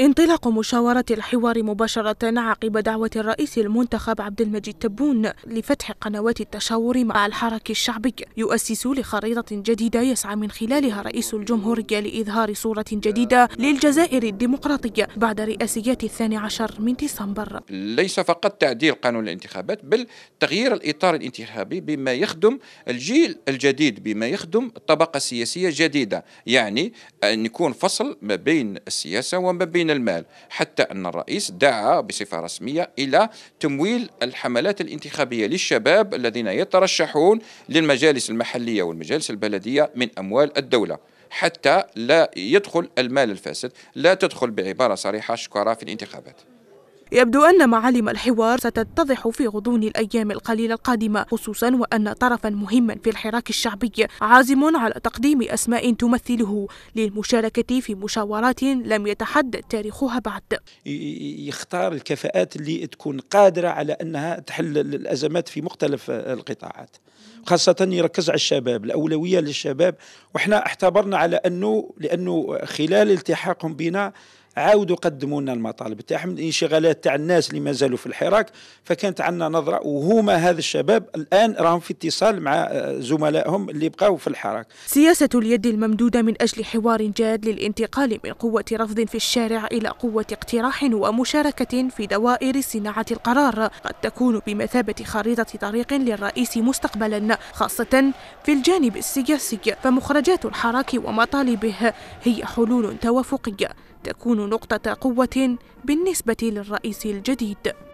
انطلاق مشاورة الحوار مباشرة عقب دعوة الرئيس المنتخب عبد المجيد تبون لفتح قنوات التشاور مع الحركة الشعبي يؤسس لخريطة جديدة يسعى من خلالها رئيس الجمهورية لإظهار صورة جديدة للجزائر الديمقراطية بعد رئاسيات الثاني عشر من ديسمبر ليس فقط تعديل قانون الانتخابات بل تغيير الإطار الانتخابي بما يخدم الجيل الجديد بما يخدم الطبقة السياسية الجديدة يعني أن يكون فصل ما بين السياسة وما بين من المال حتى أن الرئيس دعا بصفة رسمية إلى تمويل الحملات الانتخابية للشباب الذين يترشحون للمجالس المحلية والمجالس البلدية من أموال الدولة حتى لا يدخل المال الفاسد لا تدخل بعبارة صريحة شكرا في الانتخابات يبدو أن معالم الحوار ستتضح في غضون الأيام القليلة القادمة خصوصا وأن طرفا مهما في الحراك الشعبي عازم على تقديم أسماء تمثله للمشاركة في مشاورات لم يتحدد تاريخها بعد يختار الكفاءات اللي تكون قادرة على أنها تحل الأزمات في مختلف القطاعات خاصة يركز على الشباب الأولوية للشباب وإحنا اعتبرنا على أنه لأنه خلال التحاقهم بنا عاودوا قدموا لنا المطالب تاعهم الانشغالات تاع الناس اللي مازالوا في الحراك فكانت عندنا نظره وهما هذا الشباب الان راهم في اتصال مع آه، زملائهم اللي بقاو في الحراك سياسه اليد الممدوده من اجل حوار جاد للانتقال من قوه رفض في الشارع الى قوه اقتراح ومشاركه في دوائر صناعه القرار قد تكون بمثابه خريطه طريق للرئيس مستقبلا خاصه في الجانب السياسي فمخرجات الحراك ومطالبه هي حلول توافقيه تكون نقطة قوة بالنسبة للرئيس الجديد